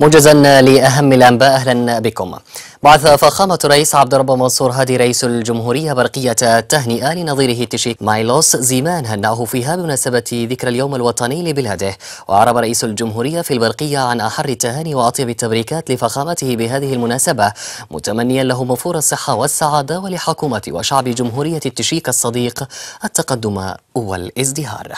موجزا لأهم الأنباء أهلا بكم بعث فخامة الرئيس عبد الرب منصور هادي رئيس الجمهورية برقية تهنئه لنظيره تشيك مايلوس زيمان هنأه فيها بمناسبة ذكرى اليوم الوطني لبلاده وعرب رئيس الجمهورية في البرقية عن أحر التهاني وأطيب التبريكات لفخامته بهذه المناسبة متمنيا له موفور الصحة والسعادة ولحكومة وشعب جمهورية التشيك الصديق التقدم والازدهار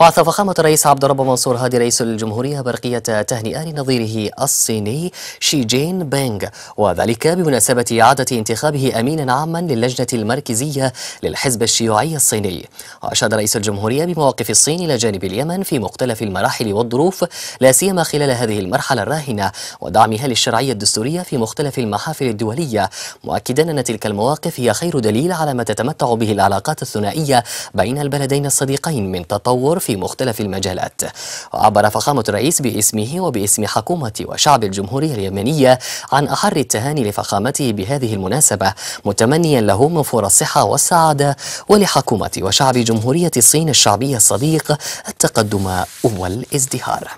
بعث فخامة الرئيس عبد الرب منصور هادي رئيس الجمهورية برقية تهنئة لنظيره الصيني شي جين بينغ وذلك بمناسبة إعادة انتخابه أمينا عاما للجنة المركزية للحزب الشيوعي الصيني وأشاد رئيس الجمهورية بمواقف الصين إلى جانب اليمن في مختلف المراحل والظروف لا سيما خلال هذه المرحلة الراهنة ودعمها للشرعية الدستورية في مختلف المحافل الدولية مؤكدا أن تلك المواقف هي خير دليل على ما تتمتع به العلاقات الثنائية بين البلدين الصديقين من تطور في مختلف المجالات وعبر فخامة الرئيس باسمه وباسم حكومة وشعب الجمهورية اليمنية عن أحر التهاني لفخامته بهذه المناسبة متمنيا له فور الصحة والسعادة ولحكومة وشعب جمهورية الصين الشعبية الصديق التقدم والازدهار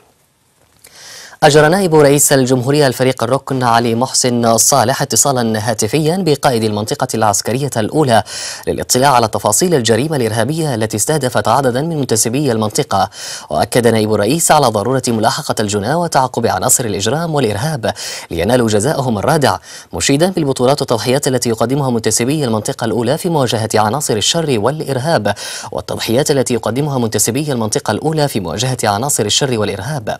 أجرى نائب رئيس الجمهورية الفريق الركن علي محسن صالح اتصالا هاتفيا بقائد المنطقة العسكرية الأولى للاطلاع على تفاصيل الجريمة الإرهابية التي استهدفت عددا من منتسبي المنطقة وأكد نائب الرئيس على ضرورة ملاحقة الجناة وتعقب عناصر الإجرام والإرهاب لينالوا جزاءهم الرادع مشيدا بالبطولات والتضحيات التي يقدمها منتسبي المنطقة الأولى في مواجهة عناصر الشر والإرهاب والتضحيات التي يقدمها منتسبي المنطقة الأولى في مواجهة عناصر الشر والإرهاب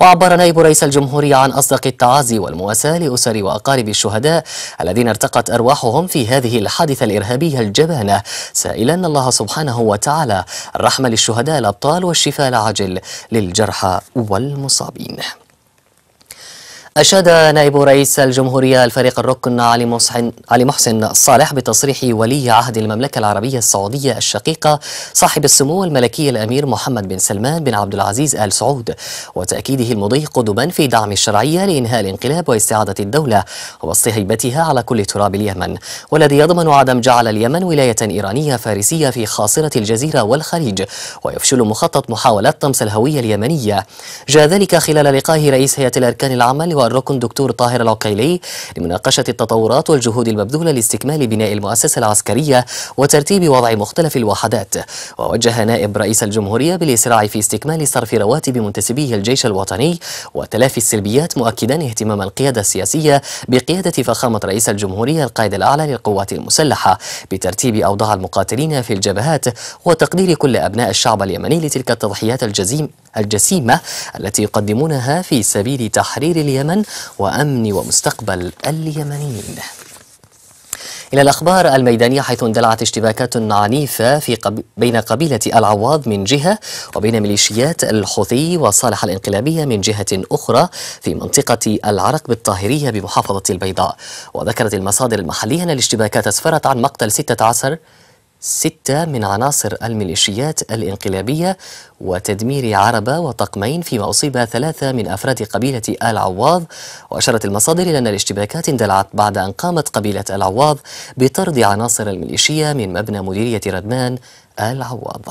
وعبر نائب رئيس الجمهورية عن أصدق التعازي والمواساة لأسر وأقارب الشهداء الذين ارتقت أرواحهم في هذه الحادثة الإرهابية الجبانة سائلا الله سبحانه وتعالى الرحمة للشهداء الأبطال والشفاء العاجل للجرحى والمصابين أشاد نائب رئيس الجمهورية الفريق الركن علي محسن علي محسن الصالح بتصريح ولي عهد المملكة العربية السعودية الشقيقة صاحب السمو الملكي الأمير محمد بن سلمان بن عبد العزيز آل سعود وتأكيده المضي قدما في دعم الشرعية لإنهاء الانقلاب واستعادة الدولة وبسط هيبتها على كل تراب اليمن والذي يضمن عدم جعل اليمن ولاية إيرانية فارسية في خاصرة الجزيرة والخليج ويفشل مخطط محاولات طمس الهوية اليمنية جاء ذلك خلال لقاء رئيس هيئة الأركان العمل والركن دكتور طاهر العقيلي لمناقشة التطورات والجهود المبذولة لاستكمال بناء المؤسسة العسكرية وترتيب وضع مختلف الوحدات ووجه نائب رئيس الجمهورية بالإسراع في استكمال صرف رواتب منتسبي الجيش الوطني وتلافي السلبيات مؤكدا اهتمام القيادة السياسية بقيادة فخامة رئيس الجمهورية القائد الأعلى للقوات المسلحة بترتيب أوضاع المقاتلين في الجبهات وتقدير كل أبناء الشعب اليمني لتلك التضحيات الجزيم الجسيمة التي يقدمونها في سبيل تحرير اليمن اليمن وأمن ومستقبل اليمنيين إلى الأخبار الميدانية حيث اندلعت اشتباكات عنيفة في قب... بين قبيلة العواض من جهة وبين ميليشيات الحوثي وصالح الانقلابية من جهة أخرى في منطقة العرق بالطاهرية بمحافظة البيضاء وذكرت المصادر المحلية أن الاشتباكات أسفرت عن مقتل 16 ستة من عناصر الميليشيات الانقلابية وتدمير عربة وطقمين فيما أصيب ثلاثة من أفراد قبيلة آل عواض وأشارت المصادر إلى أن الاشتباكات اندلعت بعد أن قامت قبيلة آل عواض بطرد عناصر الميليشية من مبنى مديرية ردمان آل عواض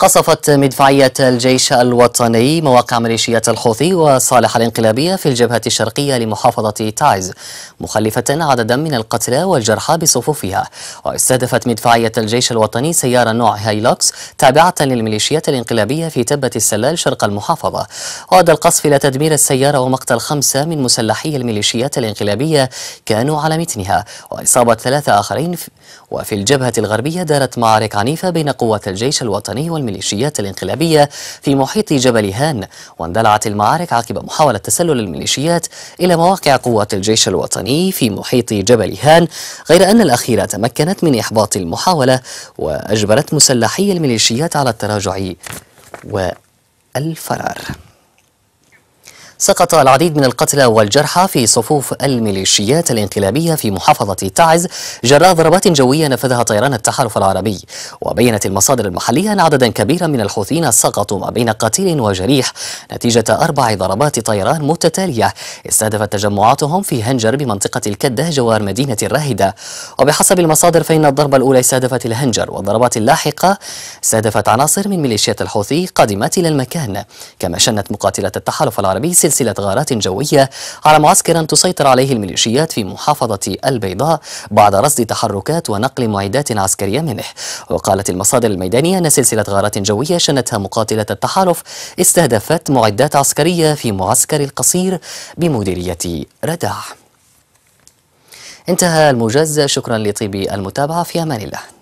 قصفت مدفعية الجيش الوطني مواقع ميليشيات الحوثي وصالح الانقلابية في الجبهة الشرقية لمحافظة تعز مخلفة عددا من القتلى والجرحى بصفوفها واستهدفت مدفعية الجيش الوطني سيارة نوع هايلوكس تابعة للميليشيات الانقلابية في تبة السلال شرق المحافظة وأدى القصف إلى تدمير السيارة ومقتل خمسة من مسلحي الميليشيات الانقلابية كانوا على متنها وإصابة ثلاثة آخرين وفي الجبهة الغربية دارت معارك عنيفة بين قوات الجيش الوطني والميليشيات الميليشيات الانقلابية في محيط جبل هان واندلعت المعارك عقب محاولة تسلل الميليشيات إلى مواقع قوات الجيش الوطني في محيط جبل هان غير أن الأخيرة تمكنت من إحباط المحاولة وأجبرت مسلحي الميليشيات على التراجع والفرار سقط العديد من القتلى والجرحى في صفوف الميليشيات الانقلابية في محافظة تعز جراء ضربات جوية نفذها طيران التحالف العربي وبينت المصادر المحلية أن عددا كبيرا من الحوثيين سقطوا ما بين قتيل وجريح نتيجة أربع ضربات طيران متتالية استهدفت تجمعاتهم في هنجر بمنطقة الكدة جوار مدينة الراهدة وبحسب المصادر فإن الضربة الأولى استهدفت الهنجر والضربات اللاحقة استهدفت عناصر من ميليشيات الحوثي قادمات إلى المكان كما شنت مقاتلة التحالف العربي سلسلة غارات جوية على معسكر تسيطر عليه الميليشيات في محافظة البيضاء بعد رصد تحركات ونقل معدات عسكرية منه وقالت المصادر الميدانية أن سلسلة غارات جوية شنتها مقاتلة التحالف استهدفت معدات عسكرية في معسكر القصير بمديرية رداع انتهى المجز شكرا لطيب المتابعة في أمان الله